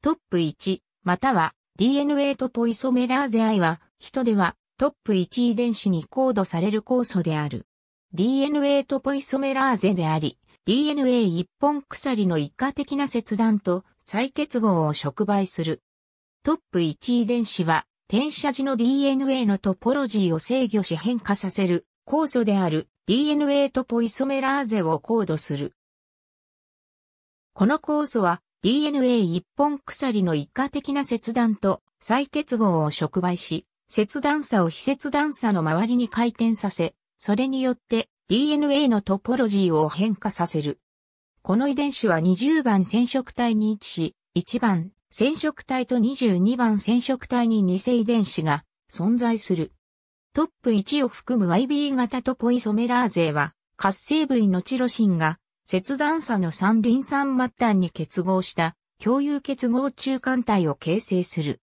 トップ1、または DNA とポイソメラーゼ I は、人ではトップ1遺伝子にコードされる酵素である。DNA とポイソメラーゼであり、DNA 一本鎖の一過的な切断と再結合を触媒する。トップ1遺伝子は、転写時の DNA のトポロジーを制御し変化させる酵素である DNA とポイソメラーゼをコードする。この酵素は DNA 一本鎖の一過的な切断と再結合を触媒し、切断差を非切断差の周りに回転させ、それによって DNA のトポロジーを変化させる。この遺伝子は20番染色体に位置し、1番染色体と22番染色体に偽遺伝子が存在する。トップ1を含む YB 型トポイソメラーゼは、活性部位のチロシンが切断差の三輪三末端に結合した共有結合中間体を形成する。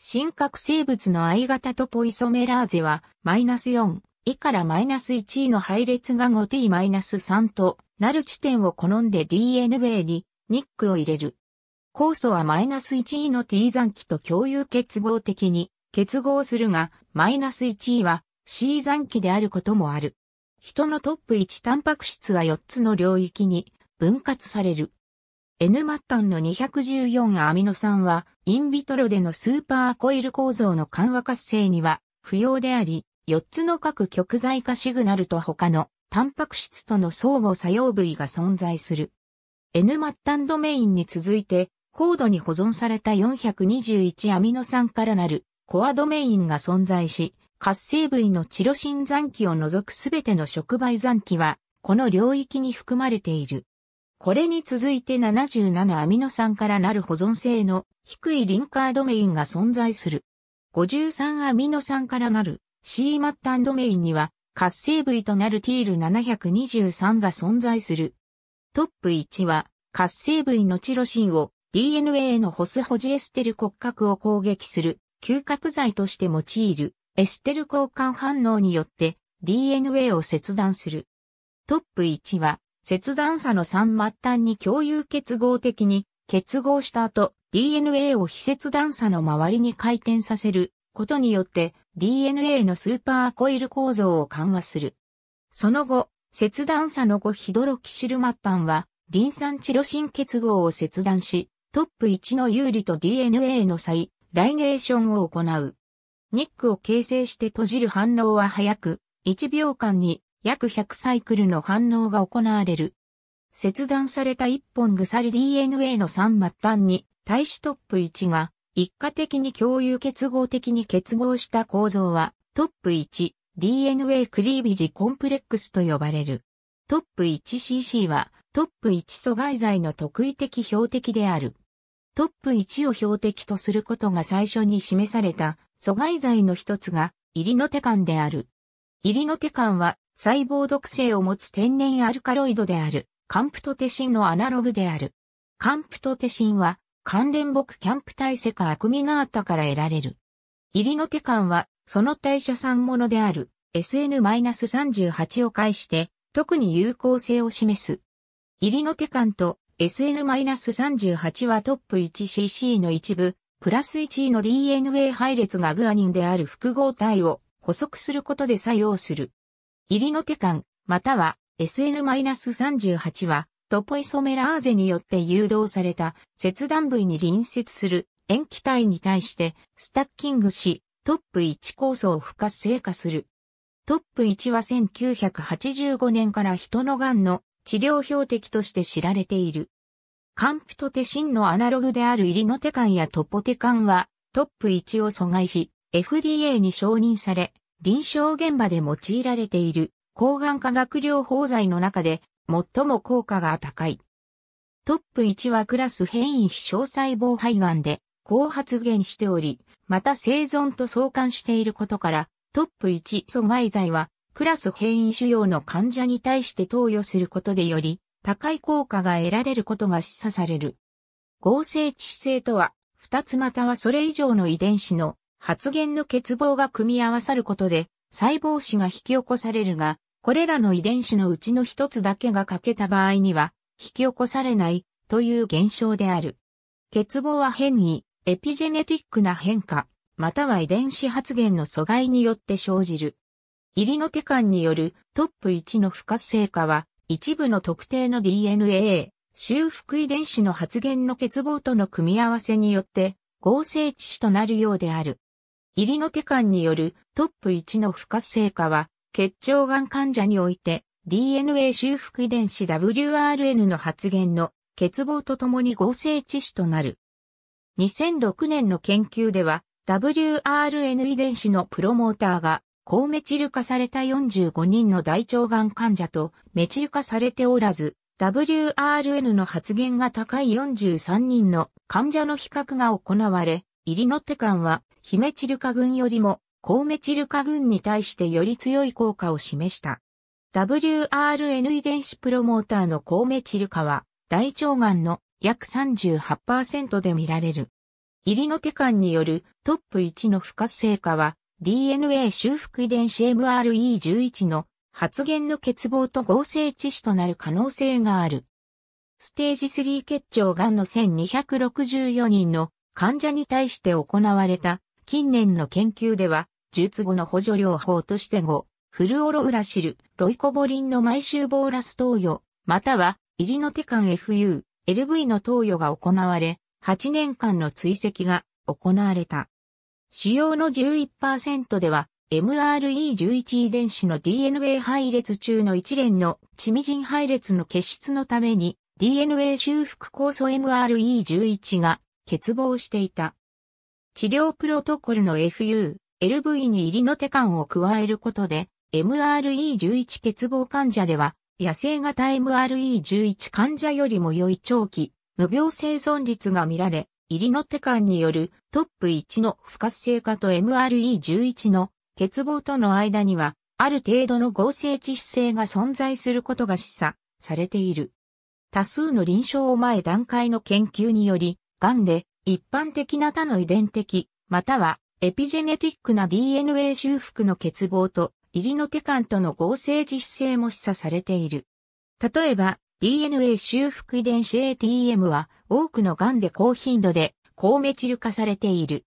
真核生物の I 型トポイソメラーゼは、マイナス4、イからマイナス1位の配列が 5T-3 となる地点を好んで DNA にニックを入れる。酵素はマイナス1位の T 残機と共有結合的に結合するが、マイナス1位は C 残機であることもある。人のトップ1タンパク質は4つの領域に分割される。N 末端の214アミノ酸は、インビトロでのスーパーコイル構造の緩和活性には不要であり、4つの各極材化シグナルと他のタンパク質との相互作用部位が存在する。N 末端ドメインに続いて、高度に保存された421アミノ酸からなるコアドメインが存在し、活性部位のチロシン残機を除くすべての触媒残機は、この領域に含まれている。これに続いて77アミノ酸からなる保存性の低いリンカードメインが存在する。53アミノ酸からなる C タンドメインには活性部位となるティール723が存在する。トップ1は活性部位のチロシンを DNA のホスホジエステル骨格を攻撃する嗅覚剤として用いるエステル交換反応によって DNA を切断する。トップ1は、切断差の3末端に共有結合的に結合した後、DNA を非切断差の周りに回転させることによって DNA のスーパーコイル構造を緩和する。その後、切断差の5ヒドロキシル末端は、リン酸チロシン結合を切断し、トップ1の有利と DNA の際、ライネーションを行う。ニックを形成して閉じる反応は早く、1秒間に約100サイクルの反応が行われる。切断された1本鎖 DNA の3末端に、対子トップ1が、一過的に共有結合的に結合した構造は、トップ 1DNA クリービジコンプレックスと呼ばれる。トップ 1CC は、トップ1阻害剤の特異的標的である。トップ1を標的とすることが最初に示された阻害剤の一つが、イリノテカンである。イリノテカンは、細胞毒性を持つ天然アルカロイドである、カンプトテシンのアナログである。カンプトテシンは、関連木キャンプ体セカアクミナータから得られる。イリノテカンは、その代謝産物である SN-38 を介して、特に有効性を示す。イリノテカンと SN-38 はトップ 1cc の一部、プラス1位の DNA 配列がグアニンである複合体を補足することで作用する。入りの手間、または SN-38 はトポイソメラーゼによって誘導された切断部位に隣接する塩基体に対してスタッキングし、トップ1構想を不活性化する。トップ1は1985年から人の癌の治療標的として知られている。カンプトテシンのアナログであるイリノテカンやトポテカンはトップ1を阻害し FDA に承認され臨床現場で用いられている抗がん化学療法剤の中で最も効果が高い。トップ1はクラス変異非小細胞肺がんで高発現しており、また生存と相関していることからトップ1阻害剤はクラス変異腫瘍の患者に対して投与することでより高い効果が得られることが示唆される。合成致死性とは、二つまたはそれ以上の遺伝子の発現の欠乏が組み合わさることで、細胞死が引き起こされるが、これらの遺伝子のうちの一つだけが欠けた場合には、引き起こされないという現象である。欠乏は変異、エピジェネティックな変化、または遺伝子発現の阻害によって生じる。入りの手間によるトップ1の不活性化は、一部の特定の DNA、修復遺伝子の発現の欠乏との組み合わせによって合成致死となるようである。入りの手間によるトップ1の不活性化は、結腸がん患者において DNA 修復遺伝子 WRN の発現の欠乏とともに合成致死となる。2006年の研究では WRN 遺伝子のプロモーターが高メチル化された45人の大腸がん患者とメチル化されておらず、WRN の発言が高い43人の患者の比較が行われ、イリノテカンは、ヒメチル化群よりも、高メチル化群に対してより強い効果を示した。WRN 遺伝子プロモーターの高メチル化は、大腸がんの約38%で見られる。イリノテカンによるトップ1の不活性化は DNA 修復遺伝子 MRE11 の発現の欠乏と合成致死となる可能性がある。ステージ3結腸がんの1264人の患者に対して行われた近年の研究では、術後の補助療法として5、フルオロウラシル、ロイコボリンの毎週ボーラス投与、または、イリノテカン FU、LV の投与が行われ、8年間の追跡が行われた。主要の11%では、MRE11 遺伝子の DNA 配列中の一連のチミジン配列の結出のために DNA 修復酵素 MRE11 が欠乏していた。治療プロトコルの FU、LV に入りの手感を加えることで MRE11 欠乏患者では野生型 MRE11 患者よりも良い長期、無病生存率が見られ、入りの手間によるトップ1の不活性化と MRE11 の欠乏との間には、ある程度の合成致死性が存在することが示唆されている。多数の臨床を前段階の研究により、癌で一般的な他の遺伝的、またはエピジェネティックな DNA 修復の欠乏と入りの手間との合成致死性も示唆されている。例えば、DNA 修復遺伝子 ATM は多くの癌で高頻度で高メチル化されている。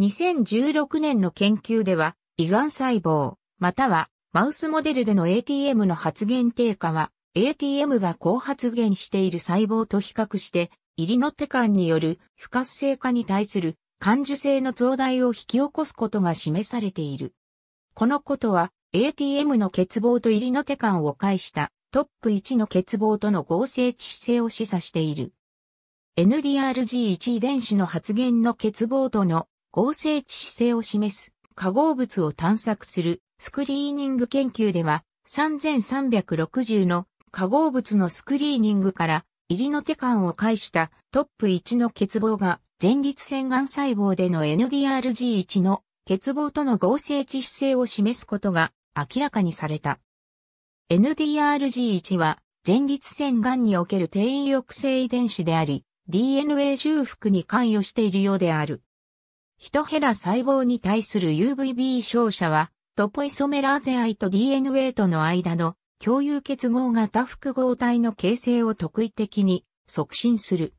2016年の研究では、胃がん細胞、またはマウスモデルでの ATM の発現低下は、ATM が高発現している細胞と比較して、イリノテカンによる不活性化に対する感受性の増大を引き起こすことが示されている。このことは、ATM の欠乏とイリノテカンを介したトップ1の欠乏との合成致死性を示唆している。NDRG1 遺伝子の発現の欠乏との合成致死性を示す化合物を探索するスクリーニング研究では3360の化合物のスクリーニングから入りの手間を介したトップ1の欠乏が前立腺癌細胞での NDRG1 の欠乏との合成致死性を示すことが明らかにされた。NDRG1 は前立腺癌における転移抑制遺伝子であり、DNA 修復に関与しているようである。1ヘラ細胞に対する UVB 照射は、トポイソメラーゼアイと DNA との間の共有結合型複合体の形成を特異的に促進する。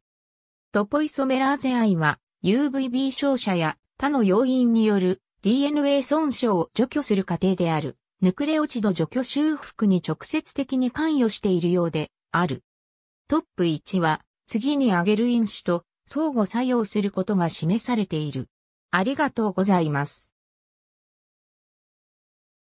トポイソメラーゼアイは UVB 照射や他の要因による DNA 損傷を除去する過程である。ヌクレオチド除去修復に直接的に関与しているようである。トップ1は次に挙げる因子と相互作用することが示されている。ありがとうございます。